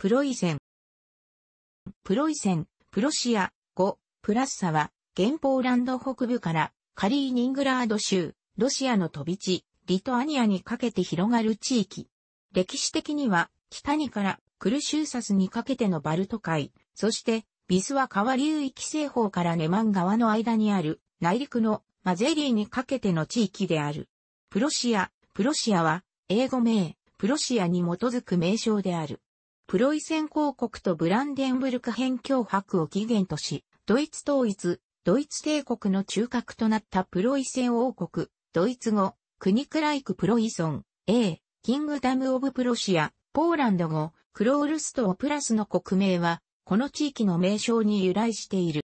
プロイセン。プロイセン、プロシア、5、プラッサは、現ポーランド北部からカリーニングラード州、ロシアの飛び地、リトアニアにかけて広がる地域。歴史的には、北にからクルシューサスにかけてのバルト海、そしてビスワ川流域西方からネマン川の間にある内陸のマゼリーにかけての地域である。プロシア、プロシアは英語名、プロシアに基づく名称である。プロイセン公国とブランデンブルク辺境伯を起源とし、ドイツ統一、ドイツ帝国の中核となったプロイセン王国、ドイツ語、クニクライクプロイソン、A、キングダムオブプロシア、ポーランド語、クロールストープラスの国名は、この地域の名称に由来している。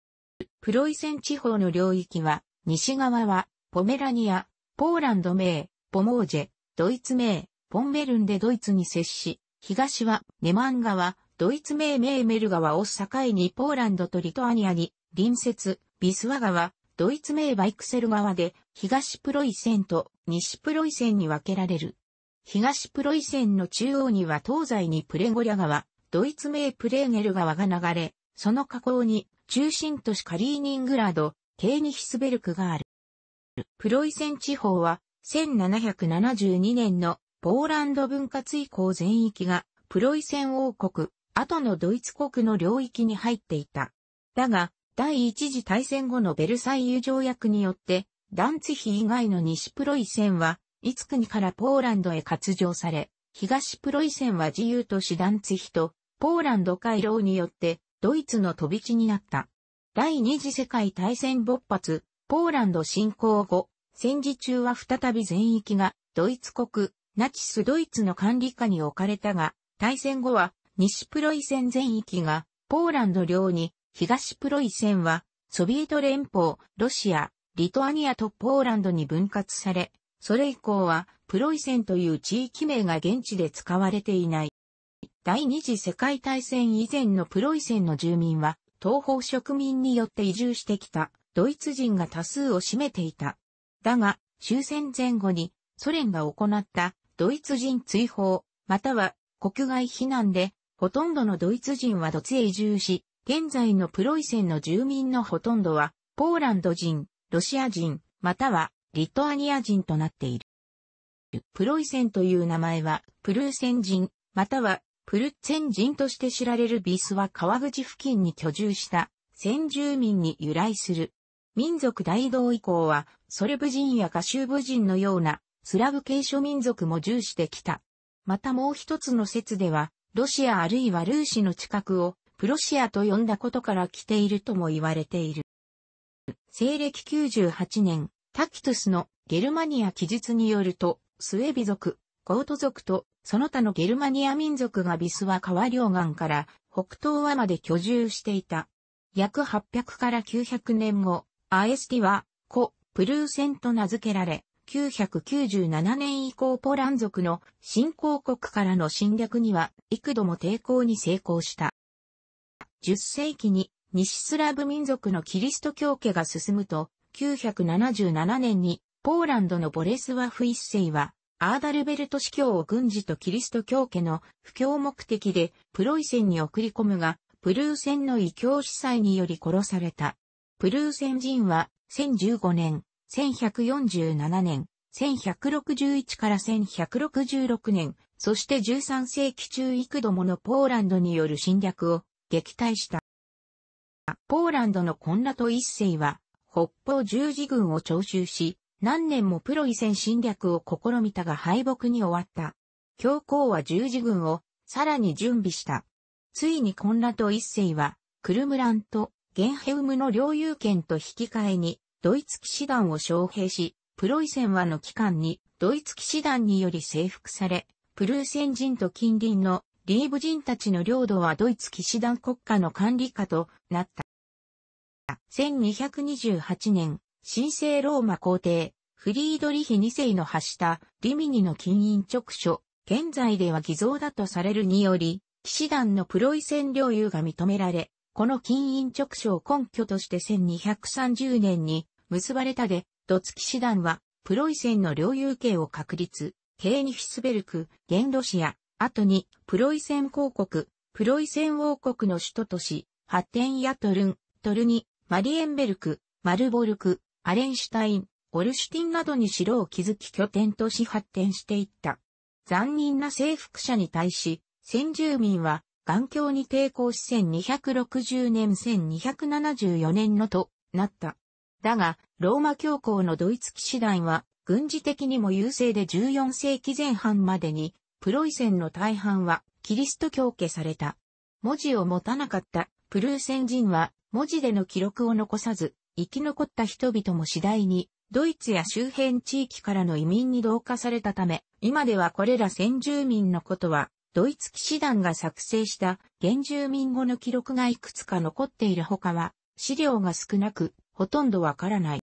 プロイセン地方の領域は、西側は、ポメラニア、ポーランド名、ポモージェ、ドイツ名、ポンメルンでドイツに接し、東はネマン川、ドイツ名メル川を境にポーランドとリトアニアに隣接、ビスワ川、ドイツ名バイクセル川で東プロイセンと西プロイセンに分けられる。東プロイセンの中央には東西にプレゴリャ川、ドイツ名プレーゲル川が流れ、その河口に中心都市カリーニングラード、ケーニヒスベルクがある。プロイセン地方は1772年のポーランド分割以降全域がプロイセン王国、後のドイツ国の領域に入っていた。だが、第一次大戦後のベルサイユ条約によって、ダンツヒ以外の西プロイセンは、いつ国からポーランドへ割譲され、東プロイセンは自由都市ダンツヒと、ポーランド回廊によって、ドイツの飛び地になった。第二次世界大戦勃発、ポーランド侵攻後、戦時中は再び全域がドイツ国、ナチスドイツの管理下に置かれたが、大戦後は西プロイセン全域がポーランド領に、東プロイセンはソビエト連邦、ロシア、リトアニアとポーランドに分割され、それ以降はプロイセンという地域名が現地で使われていない。第二次世界大戦以前のプロイセンの住民は東方植民によって移住してきたドイツ人が多数を占めていた。だが終戦前後にソ連が行ったドイツ人追放、または国外避難で、ほとんどのドイツ人はドツへ移住し、現在のプロイセンの住民のほとんどは、ポーランド人、ロシア人、またはリトアニア人となっている。プロイセンという名前は、プルーセン人、またはプルッツェン人として知られるビスは川口付近に居住した先住民に由来する。民族大同以降は、ソレブ人やカシューブ人のようなスラブ系諸民族も重視できた。またもう一つの説では、ロシアあるいはルーシの近くをプロシアと呼んだことから来ているとも言われている。西暦98年、タキトゥスのゲルマニア記述によると、スウェビ族、ゴート族とその他のゲルマニア民族がビスワ川両岸から北東和まで居住していた。約800から900年後、アエスティは、古、プルーセンと名付けられ、1997年以降ポラン族の新興国からの侵略には幾度も抵抗に成功した。10世紀に西スラブ民族のキリスト教家が進むと、977年にポーランドのボレスワフ一世は、アーダルベルト司教を軍事とキリスト教家の布教目的でプロイセンに送り込むが、プルーセンの異教司祭により殺された。プルーセン人は1015年、1147年、1161から1166年、そして13世紀中幾度ものポーランドによる侵略を撃退した。ポーランドのコンラト一世は、北方十字軍を徴収し、何年もプロイセン侵略を試みたが敗北に終わった。教皇は十字軍をさらに準備した。ついにコンラト一世は、クルムランとゲンヘウムの領有権と引き換えに、ドイツ騎士団を招聘し、プロイセンはの期間にドイツ騎士団により征服され、プルーセン人と近隣のリーブ人たちの領土はドイツ騎士団国家の管理下となった。1228年、神聖ローマ皇帝、フリードリヒ2世の発したリミニの禁印直書、現在では偽造だとされるにより、騎士団のプロイセン領有が認められ、この禁印直書を根拠として1230年に結ばれたで、ドツキ師団は、プロイセンの領有権を確立、ケーニヒスベルク、現ロシア、後に、プロイセン公国、プロイセン王国の首都都市、ハテンやトルン、トルニ、マリエンベルク、マルボルク、アレンシュタイン、オルシュティンなどに城を築き拠点とし発展していった。残忍な征服者に対し、先住民は、頑境に抵抗し1260年1274年のとなった。だが、ローマ教皇のドイツ騎士団は、軍事的にも優勢で14世紀前半までに、プロイセンの大半はキリスト教家された。文字を持たなかったプルーセン人は文字での記録を残さず、生き残った人々も次第に、ドイツや周辺地域からの移民に同化されたため、今ではこれら先住民のことは、ドイツ騎士団が作成した原住民語の記録がいくつか残っているほかは、資料が少なく、ほとんどわからない。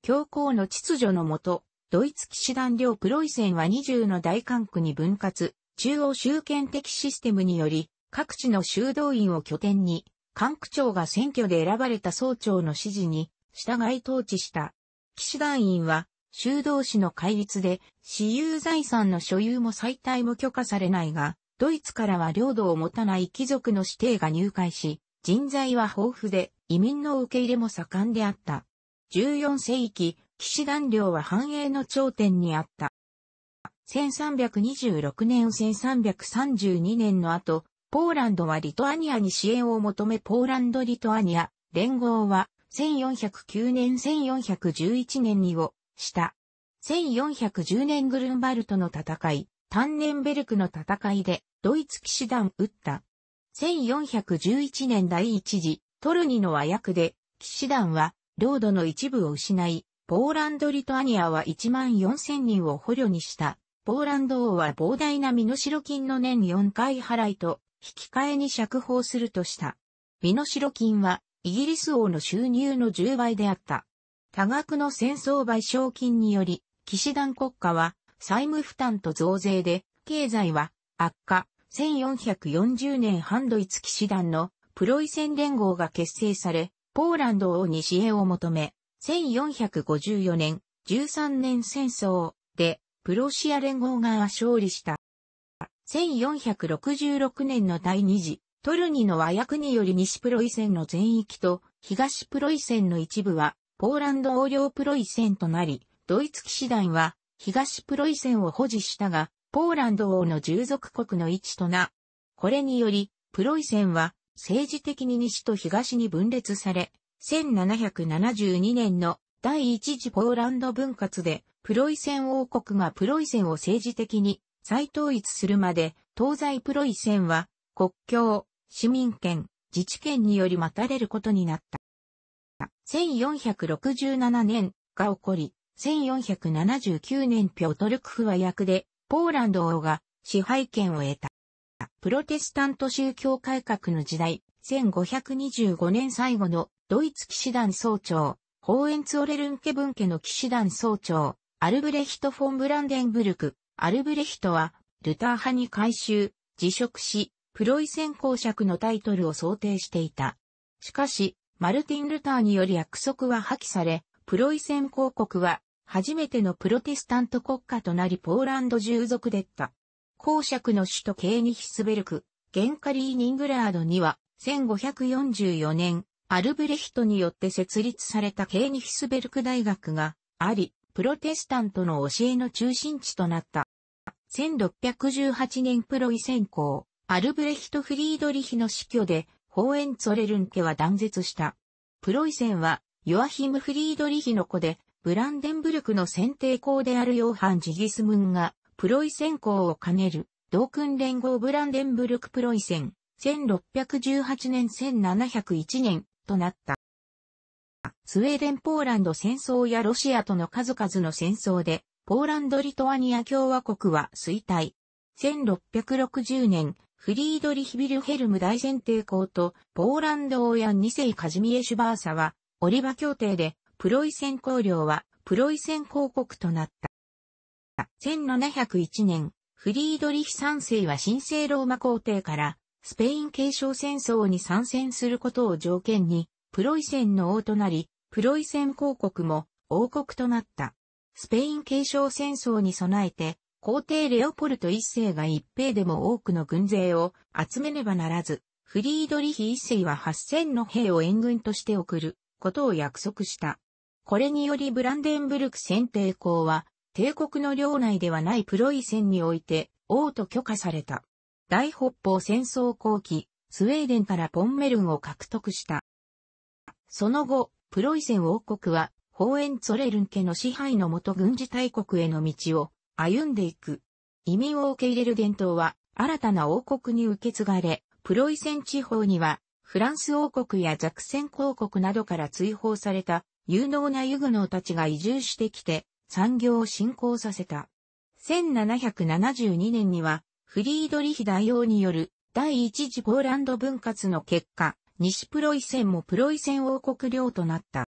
教皇の秩序のもと、ドイツ騎士団領プロイセンは20の大管区に分割、中央集権的システムにより、各地の修道院を拠点に、管区長が選挙で選ばれた総長の指示に、従い統治した。騎士団員は、修道士の戒律で、私有財産の所有も再退も許可されないが、ドイツからは領土を持たない貴族の指定が入会し、人材は豊富で、移民の受け入れも盛んであった。14世紀、騎士団領は繁栄の頂点にあった。1326年1332年の後、ポーランドはリトアニアに支援を求めポーランド・リトアニア連合は1409年1411年にをした。1410年グルンバルトの戦い、タンネンベルクの戦いでドイツ騎士団撃った。1411年第一次トルニの和訳で、騎士団は、領土の一部を失い、ポーランド・リトアニアは1万4000人を捕虜にした。ポーランド王は膨大な身代金の年4回払いと、引き換えに釈放するとした。身代金は、イギリス王の収入の10倍であった。多額の戦争賠償金により、騎士団国家は、債務負担と増税で、経済は、悪化。1440年半ドイツ騎士団のプロイセン連合が結成され、ポーランド王に支援を求め、1454年、13年戦争で、プロシア連合側は勝利した。1466年の第二次、トルニの和訳により西プロイセンの全域と東プロイセンの一部は、ポーランド王領プロイセンとなり、ドイツ騎士団は東プロイセンを保持したが、ポーランド王の従属国の一とな。これにより、プロイセンは政治的に西と東に分裂され、1772年の第一次ポーランド分割で、プロイセン王国がプロイセンを政治的に再統一するまで、東西プロイセンは国境、市民権、自治権により待たれることになった。1467年が起こり、1479年ピョトルクフは役で、ポーランド王が支配権を得た。プロテスタント宗教改革の時代、1525年最後のドイツ騎士団総長、ホーエンツオレルンケ文家の騎士団総長、アルブレヒト・フォン・ブランデンブルク、アルブレヒトは、ルター派に改修、辞職し、プロイセン公爵のタイトルを想定していた。しかし、マルティン・ルターにより約束は破棄され、プロイセン公国は、初めてのプロテスタント国家となりポーランド従属でった。公爵の首都ケーニヒスベルク、ゲンカリーニングラードには、1544年、アルブレヒトによって設立されたケーニヒスベルク大学があり、プロテスタントの教えの中心地となった。1618年プロイン行、アルブレヒト・フリードリヒの死去で、ホーエンツォレルン家は断絶した。プロイセンは、ヨアヒム・フリードリヒの子で、ブランデンブルクの選定校であるヨーハン・ジギスムンが、プロイセン公を兼ねる、同訓連合ブランデンブルクプロイセン、1618年1701年となった。スウェーデン・ポーランド戦争やロシアとの数々の戦争で、ポーランド・リトアニア共和国は衰退。1660年、フリードリヒ・ビルヘルム大戦帝公と、ポーランド王や2世カジミエ・シュバーサは、オリバ協定で、プロイセン公領は、プロイセン公国となった。1701年、フリードリヒ三世は神聖ローマ皇帝からスペイン継承戦争に参戦することを条件に、プロイセンの王となり、プロイセン公国も王国となった。スペイン継承戦争に備えて、皇帝レオポルト一世が一兵でも多くの軍勢を集めねばならず、フリードリヒ一世は8000の兵を援軍として送ることを約束した。これによりブランデンブルク選定校は帝国の領内ではないプロイセンにおいて、王と許可された。大北方戦争後期、スウェーデンからポンメルンを獲得した。その後、プロイセン王国は、ホーエンツォレルン家の支配のもと軍事大国への道を歩んでいく。移民を受け入れる伝統は、新たな王国に受け継がれ、プロイセン地方には、フランス王国やザクセン公国などから追放された有能なユグノーたちが移住してきて、産業を振興させた。1772年には、フリードリヒ大王による第一次ポーランド分割の結果、西プロイセンもプロイセン王国領となった。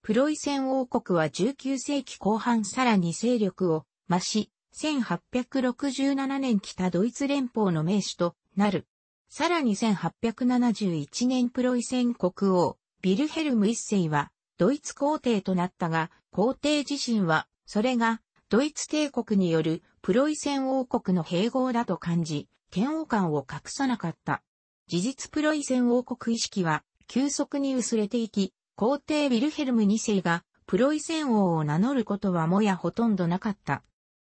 プロイセン王国は19世紀後半さらに勢力を増し、1867年北ドイツ連邦の名手となる。さらに1871年プロイセン国王、ビルヘルム一世はドイツ皇帝となったが、皇帝自身は、それが、ドイツ帝国によるプロイセン王国の併合だと感じ、嫌悪感を隠さなかった。事実プロイセン王国意識は、急速に薄れていき、皇帝ウィルヘルム2世が、プロイセン王を名乗ることはもやほとんどなかった。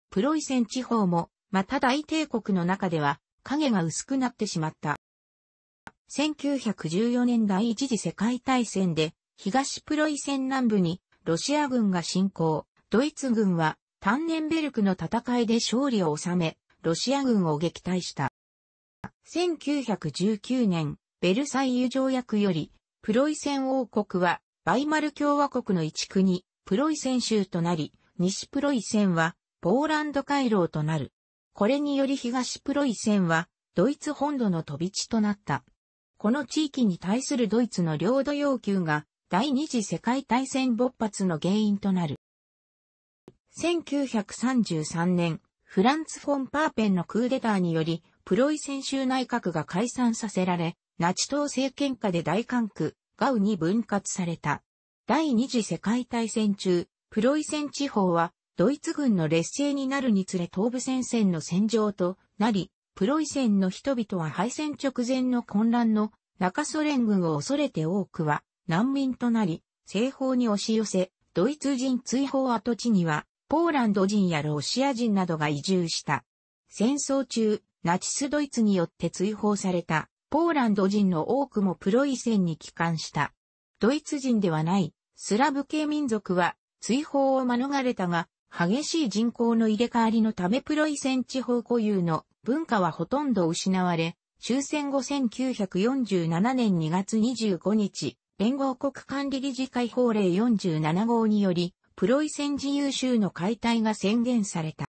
プロイセン地方も、また大帝国の中では、影が薄くなってしまった。1914年第一次世界大戦で東プロイセン南部にロシア軍が侵攻、ドイツ軍はタンネンベルクの戦いで勝利を収め、ロシア軍を撃退した。1919年、ベルサイユ条約より、プロイセン王国は、バイマル共和国の一国、プロイセン州となり、西プロイセンは、ポーランド回廊となる。これにより東プロイセンは、ドイツ本土の飛び地となった。この地域に対するドイツの領土要求が、第二次世界大戦勃発の原因となる。1933年、フランツ・フォン・パーペンのクーデターにより、プロイセン州内閣が解散させられ、ナチ党政権下で大韓区、ガウに分割された。第二次世界大戦中、プロイセン地方は、ドイツ軍の劣勢になるにつれ東部戦線の戦場となり、プロイセンの人々は敗戦直前の混乱の中ソ連軍を恐れて多くは、難民となり、西方に押し寄せ、ドイツ人追放跡地には、ポーランド人やロシア人などが移住した。戦争中、ナチスドイツによって追放された、ポーランド人の多くもプロイセンに帰還した。ドイツ人ではない、スラブ系民族は、追放を免れたが、激しい人口の入れ替わりのためプロイセン地方固有の文化はほとんど失われ、終戦後1947年2月25日、連合国管理理事会法令47号により、プロイセン自由州の解体が宣言された。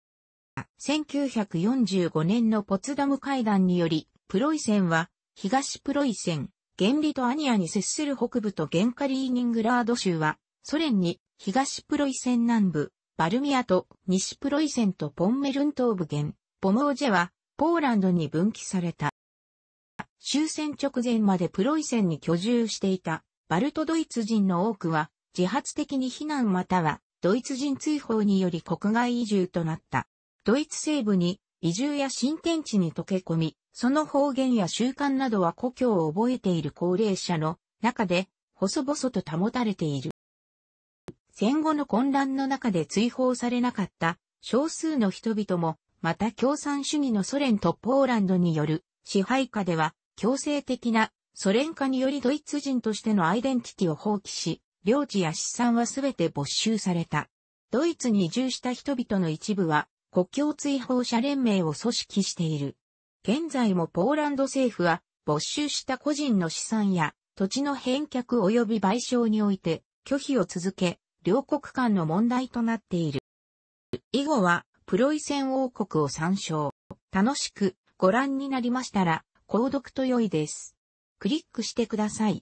1945年のポツダム会談により、プロイセンは、東プロイセン、原理とアニアに接する北部と原カリーニングラード州は、ソ連に東プロイセン南部、バルミアと西プロイセンとポンメルン東部原、ポモージェは、ポーランドに分岐された。終戦直前までプロイセンに居住していたバルトドイツ人の多くは、自発的に避難または、ドイツ人追放により国外移住となった。ドイツ西部に移住や新天地に溶け込み、その方言や習慣などは故郷を覚えている高齢者の中で、細々と保たれている。戦後の混乱の中で追放されなかった少数の人々も、また共産主義のソ連とポーランドによる支配下では強制的なソ連化によりドイツ人としてのアイデンティティを放棄し、領地や資産はすべて没収された。ドイツに移住した人々の一部は、国境追放者連盟を組織している。現在もポーランド政府は、没収した個人の資産や土地の返却及び賠償において拒否を続け、両国間の問題となっている。以後は、プロイセン王国を参照。楽しくご覧になりましたら、購読と良いです。クリックしてください。